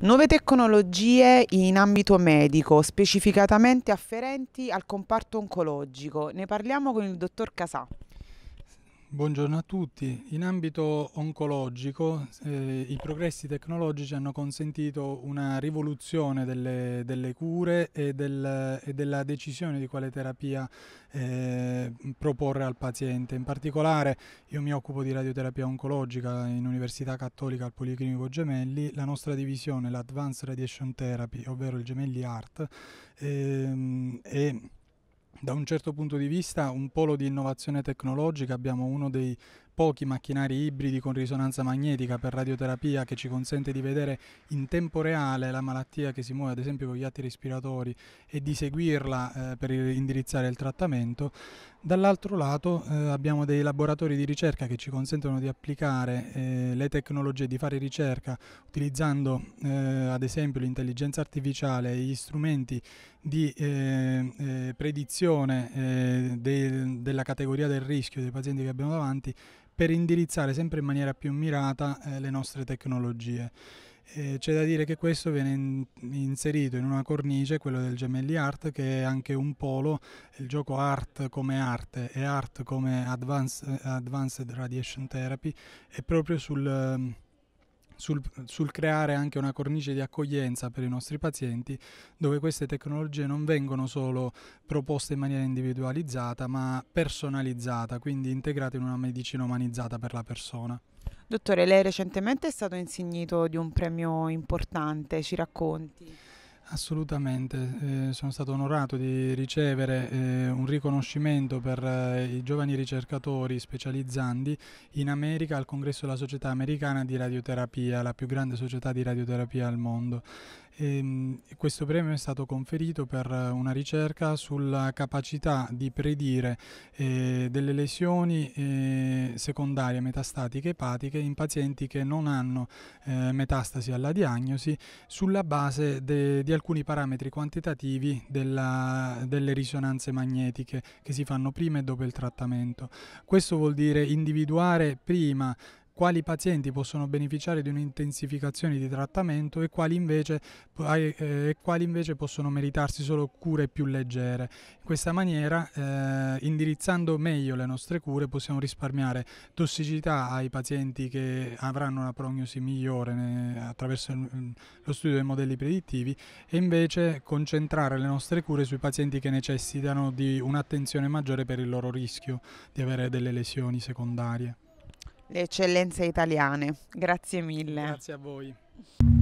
Nuove tecnologie in ambito medico, specificatamente afferenti al comparto oncologico. Ne parliamo con il dottor Casà. Buongiorno a tutti. In ambito oncologico eh, i progressi tecnologici hanno consentito una rivoluzione delle, delle cure e, del, e, della decisione di quale terapia eh, proporre al paziente. In particolare io mi occupo di radioterapia oncologica in Università Cattolica al Policlinico Gemelli. La nostra divisione, l'Advanced Radiation Therapy, ovvero il Gemelli ART, ehm, è da un certo punto di vista un polo di innovazione tecnologica, abbiamo uno dei pochi macchinari ibridi con risonanza magnetica per radioterapia che ci consente di vedere in tempo reale la malattia che si muove ad esempio con gli atti respiratori e di seguirla eh, per indirizzare il trattamento. Dall'altro lato eh, abbiamo dei laboratori di ricerca che ci consentono di applicare eh, le tecnologie, di fare ricerca utilizzando eh, ad esempio l'intelligenza artificiale e gli strumenti di eh, eh, predizione de- della categoria del rischio dei pazienti che abbiamo davanti per indirizzare sempre in maniera più mirata eh, le nostre tecnologie. Eh, c'è da dire che questo viene in, inserito in una cornice, quello del gemelli art, che è anche un polo, il gioco art come arte e art come advanced, eh, advanced radiation therapy, è proprio sul ehm, sul, sul, creare anche una cornice di accoglienza per i nostri pazienti, dove queste tecnologie non vengono solo proposte in maniera individualizzata, ma personalizzata, quindi integrate in una medicina umanizzata per la persona. Dottore, lei recentemente è stato insignito di un premio importante, ci racconti? Assolutamente, eh, sono stato onorato di ricevere eh, un riconoscimento per eh, i giovani ricercatori specializzandi in America al congresso della Società Americana di Radioterapia, la più grande società di radioterapia al mondo. E, ehm, questo premio è stato conferito per una ricerca sulla capacità di predire eh, delle lesioni eh, secondarie metastatiche epatiche in pazienti che non hanno eh, metastasi alla diagnosi sulla base di alcuni parametri quantitativi della, delle risonanze magnetiche che si fanno prima e dopo il trattamento. Questo vuol dire individuare prima quali pazienti possono beneficiare di un'intensificazione di trattamento e quali invece, eh, e quali invece possono meritarsi solo cure più leggere. In questa maniera, eh, indirizzando meglio le nostre cure, possiamo risparmiare tossicità ai pazienti che avranno una prognosi migliore attraverso mm, lo studio dei modelli predittivi e invece concentrare le nostre cure sui pazienti che necessitano di un'attenzione maggiore per il loro rischio di avere delle lesioni secondarie le eccellenze italiane. Grazie mille. Grazie a voi.